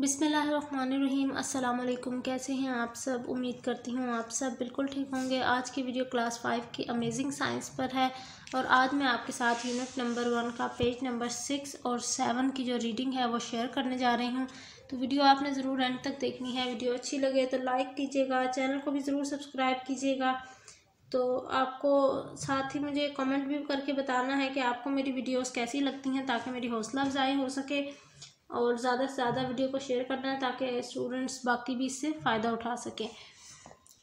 बिसमीम् अल्लाम कैसे हैं आप सब उम्मीद करती हूँ आप सब बिल्कुल ठीक होंगे आज की वीडियो क्लास फाइव की अमेजिंग साइंस पर है और आज मैं आपके साथ यूनिट नंबर वन का पेज नंबर सिक्स और सेवन की जो रीडिंग है वो शेयर करने जा रही हूँ तो वीडियो आपने ज़रूर एंड तक देखनी है वीडियो अच्छी लगे तो लाइक कीजिएगा चैनल को भी ज़रूर सब्सक्राइब कीजिएगा तो आपको साथ ही मुझे कमेंट भी करके बताना है कि आपको मेरी वीडियोस कैसी लगती हैं ताकि मेरी हौसला अफजाई हो सके और ज़्यादा से ज़्यादा वीडियो को शेयर करना है ताकि स्टूडेंट्स बाकी भी इससे फ़ायदा उठा सकें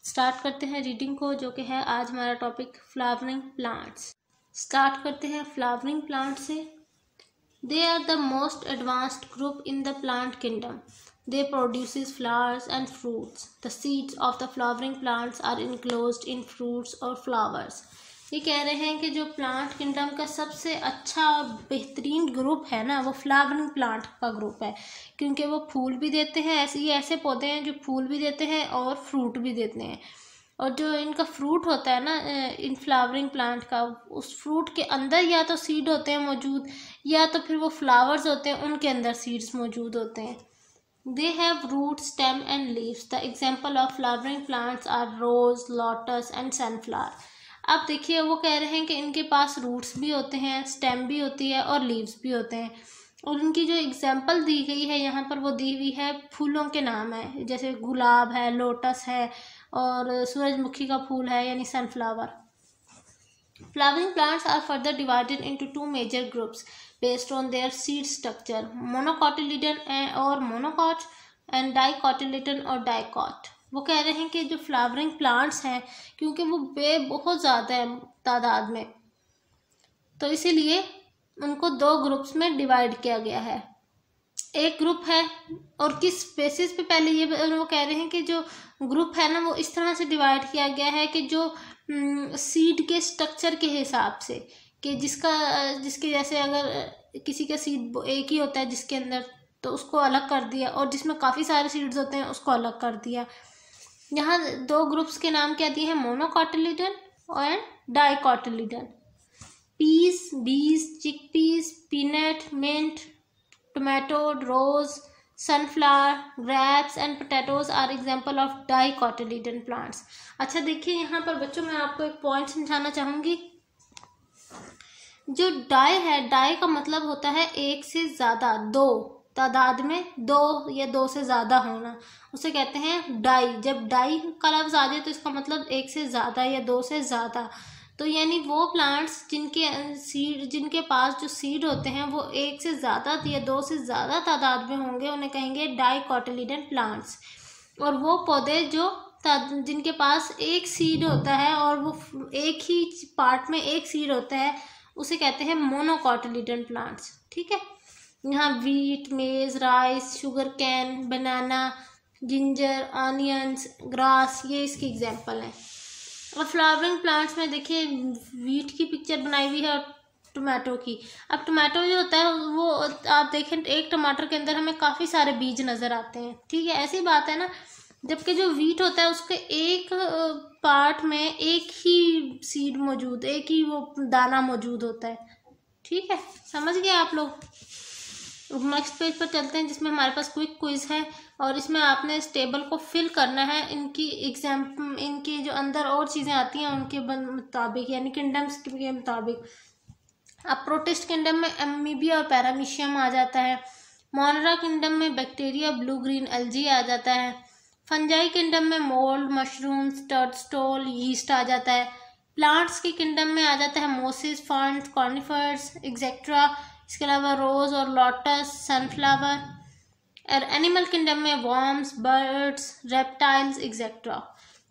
स्टार्ट करते हैं रीडिंग को जो कि है आज हमारा टॉपिक फ्लावरिंग प्लांट्स स्टार्ट करते हैं फ्लावरिंग प्लांट से they are the most advanced group in the plant kingdom they produce flowers and fruits the seeds of the flowering plants are enclose in fruits और flowers ये कह रहे हैं कि जो प्लांट किंगडम का सबसे अच्छा और बेहतरीन ग्रुप है ना वो फ्लावरिंग प्लांट का ग्रुप है क्योंकि वो फूल भी देते हैं ऐसे ये ऐसे पौधे हैं जो फूल भी देते हैं और फ्रूट भी देते हैं और जो इनका फ्रूट होता है ना इन फ्लावरिंग प्लांट का उस फ्रूट के अंदर या तो सीड होते हैं मौजूद या तो फिर वो फ्लावर्स होते हैं उनके अंदर सीड्स मौजूद होते हैं they have root stem and leaves the example of flowering plants are rose lotus and sunflower अब देखिए वो कह रहे हैं कि इनके पास रूट्स भी होते हैं स्टेम भी होती है और लीव्स भी होते हैं और इनकी जो एग्जाम्पल दी गई है यहाँ पर वो दी हुई है फूलों के नाम है जैसे गुलाब है लोटस है और सूरजमुखी का फूल है यानी sunflower flowering plants are further divided into two major groups based on their seed structure monocotyledon और मोनोकॉट एंड डाईकॉटिलिटन और डाइकॉट वो कह रहे हैं कि जो फ्लावरिंग प्लांट्स हैं क्योंकि वो बे बहुत ज़्यादा है तादाद में तो इसीलिए उनको दो ग्रुप्स में डिवाइड किया गया है एक ग्रुप है और किस बेसिस पे पहले ये वो कह रहे हैं कि जो ग्रुप है ना वो इस तरह से डिवाइड किया गया है कि जो सीड के स्ट्रक्चर के हिसाब से कि जिसका जिसके जैसे अगर किसी का सीड एक ही होता है जिसके अंदर तो उसको अलग कर दिया और जिसमें काफ़ी सारे सीड्स होते हैं उसको अलग कर दिया यहाँ दो ग्रुप्स के नाम क्या दिए हैं मोनोकॉटिलीडन और डाइकॉटिलीडन peas beans chickpeas peanut mint tomato rose sunflower grapes and potatoes are example of dicotyledon plants अच्छा देखिए यहाँ पर बच्चों मैं आपको एक पॉइंट समझाना चाहूँगी जो डाई है डाई का मतलब होता है एक से ज़्यादा दो तादाद में दो या दो से ज़्यादा होना उसे कहते हैं डाई जब डाई का लफ्ज़ आ जाए तो इसका मतलब एक से ज़्यादा या दो से ज़्यादा तो यानी वो प्लांट्स जिनके सीड जिनके पास जो सीड होते हैं वो एक से ज़्यादा या दो से ज़्यादा तादाद में होंगे उन्हें कहेंगे डाई प्लांट्स और वो पौधे जो जिनके पास एक सीड होता है और वो एक ही पार्ट में एक सीड होता है उसे कहते हैं मोनोकॉटिलीडन प्लांट्स ठीक है यहाँ wheat maize rice sugarcane banana ginger onions grass ये इसकी एग्जांपल हैं और फ्लावरिंग प्लांट्स में देखिए वीट की पिक्चर बनाई हुई है और टमाटो की अब टमाटो जो होता है वो आप देखें एक टमाटर के अंदर हमें काफ़ी सारे बीज नज़र आते हैं ठीक है ऐसी बात है ना जबकि जो वीट होता है उसके एक पार्ट में एक ही सीड मौजूद एक ही वो दाना मौजूद होता है ठीक है समझ गए आप लोग नेक्स्ट पेज पर चलते हैं जिसमें हमारे पास क्विक क्विज है और इसमें आपने इस टेबल को फिल करना है इनकी एग्जाम इनके जो अंदर और चीज़ें आती हैं उनके मुताबिक यानी किंगडम्स के मुताबिक अब प्रोटेस्ट किंगडम में एमीबिया और पैरामीशियम आ जाता है मोनरा किंगडम में बैक्टीरिया ब्लू ग्रीन एलजी आ जाता है फंजाई किंगडम में मोल्ड मशरूम्स टर्टस्टोल यीस्ट आ जाता है प्लांट्स के किंगडम में आ जाता है मोसिस फंड कॉर्निफर्स एग्जेक्ट्रा इसके अलावा रोज़ और लोटस सनफ्लावर और एनिमल किंगडम में वॉम्स बर्ड्स रेप्टाइल्स एग्जेक्ट्रा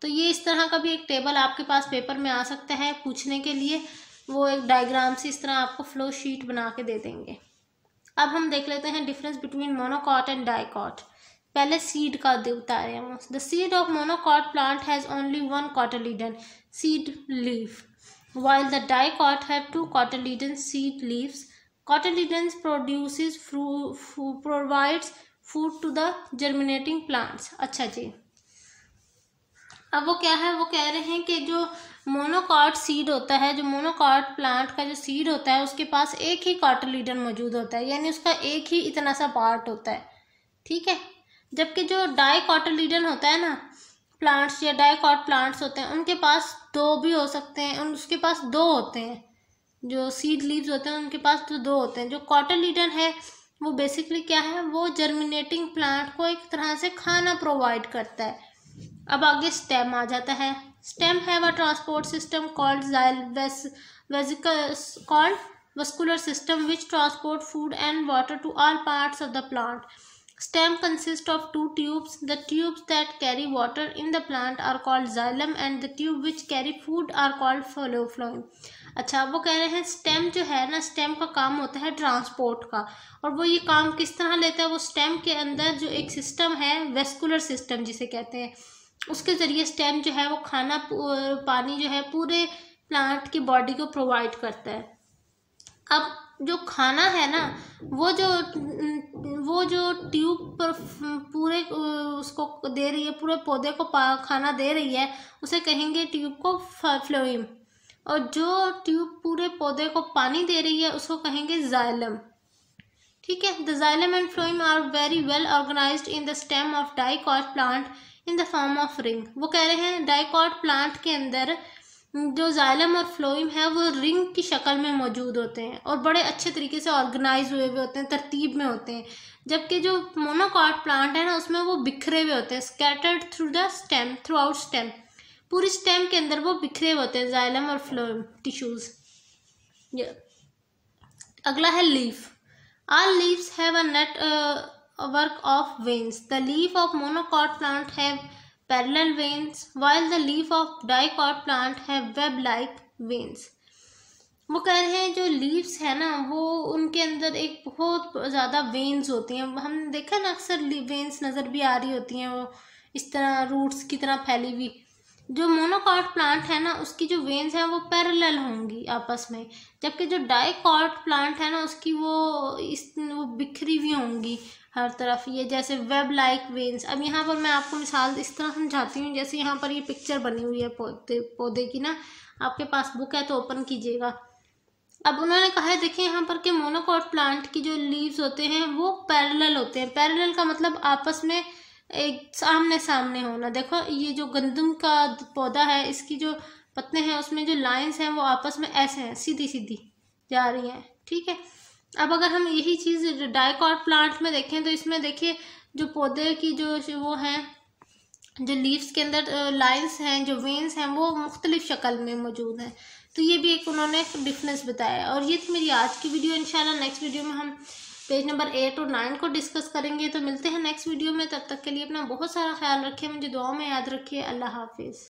तो ये इस तरह का भी एक टेबल आपके पास पेपर में आ सकता है पूछने के लिए वो एक डायग्राम से इस तरह आपको फ्लो शीट बना के दे देंगे अब हम देख लेते हैं difference between monocot and dicot पहले सीड का उतारे हम the seed of monocot plant has only one cotyledon seed leaf while the dicot have two cotyledon seed leaves cotyledons produces fruit provides food to the germinating plants अच्छा जी अब वो क्या है वो कह रहे हैं कि जो मोनोकॉट सीड होता है जो मोनोकॉट प्लांट का जो सीड होता है उसके पास एक ही कॉटलीडन मौजूद होता है यानी उसका एक ही इतना सा पार्ट होता है ठीक है जबकि जो डाइकॉटलीडन होता है ना प्लांट्स या डाईकॉट प्लांट्स होते हैं उनके पास दो भी हो सकते हैं उन उसके पास दो होते हैं जो सीड लीव्स होते हैं उनके पास तो दो होते हैं जो कॉटन लीडर है वो बेसिकली क्या है वो जर्मिनेटिंग प्लांट को एक तरह से खाना प्रोवाइड करता है अब आगे स्टेम आ जाता है स्टेम है व transport system called xylem called vascular system which transport food and water to all parts of the plant Stem consists of two tubes. The tubes that carry water in the plant are called xylem and the tube which carry food are called phloem. अच्छा वो कह रहे हैं stem जो है ना stem का काम होता है ट्रांसपोर्ट का और वो ये काम किस तरह लेता है वो स्टेम के अंदर जो एक सिस्टम है वेस्कुलर सिस्टम जिसे कहते हैं उसके ज़रिए स्टेम जो है वो खाना पानी जो है पूरे प्लांट की बॉडी को प्रोवाइड करता है अब जो खाना है ना वो जो वो जो ट्यूब पर पूरे उसको दे रही है पूरे पौधे को खाना दे रही है उसे कहेंगे ट्यूब को फ्लोइम और जो ट्यूब पूरे पौधे को पानी दे रही है उसको कहेंगे जाइलम ठीक है the xylem and phloem are very well organise in the stem of dicot plant in the form of ring वो कह रहे हैं डाइकॉट प्लांट के अंदर जो जाइलम और फ्लोइम है वो रिंग की शक्ल में मौजूद होते हैं और बड़े अच्छे तरीके से ऑर्गेनाइज हुए हुए होते हैं तरतीब में होते हैं जबकि जो मोनोकॉट प्लांट है ना उसमें वो बिखरे हुए होते हैं scattered through the stem throughout stem पूरी स्टेम के अंदर वो बिखरे हुए होते हैं जाइलम और फ्लोइम टिश्यूज़ अगला है leaf all leaves have a network of veins the leaf of monocot plant have parallel veins while the leaf of dicot plant have web like veins वो कह रहे हैं जो लीव्स है ना वो उनके अंदर एक बहुत ज़्यादा वेन्स होती हैं हम देखा ना अक्सर वेन्स नज़र भी आ रही होती हैं वो इस तरह रूट्स की तरह फैली हुई जो मोनोकॉट प्लांट है ना उसकी जो वेन्स हैं वो पैरेलल होंगी आपस में जबकि जो डाइकॉट प्लांट है ना उसकी वो इस वो बिखरी हुई होंगी हर तरफ ये जैसे वेब लाइक वेन्स अब यहाँ पर मैं आपको मिसाल इस तरह समझाती हूँ जैसे यहाँ पर ये पिक्चर बनी हुई है पौधे पौधे की ना आपके पास बुक है तो ओपन कीजिएगा अब उन्होंने कहा है देखिए यहाँ पर के मोनोकॉट प्लांट की जो लीव्स होते हैं वो पैरेलल होते हैं पैरेलल का मतलब आपस में एक सामने सामने होना देखो ये जो गंदम का पौधा है इसकी जो पत्ते हैं उसमें जो लाइंस हैं वो आपस में ऐसे हैं सीधी सीधी जा रही हैं ठीक है अब अगर हम यही चीज़ डाइकॉट प्लांट में देखें तो इसमें देखिए जो पौधे की जो वो हैं जो लीव्स के अंदर लाइंस हैं जो वेंस हैं वो मुख्तलिफ़ शक्ल में मौजूद हैं तो ये भी एक उन्होंने डिफरेंस बताया और ये थी मेरी आज की वीडियो इंशाल्लाह नेक्स्ट वीडियो में हम पेज नंबर एट और नाइन को डिस्कस करेंगे तो मिलते हैं नेक्स्ट वीडियो में तब तक के लिए अपना बहुत सारा ख्याल रखिए मुझे दुआओं में याद रखिए अल्लाह हाफिज़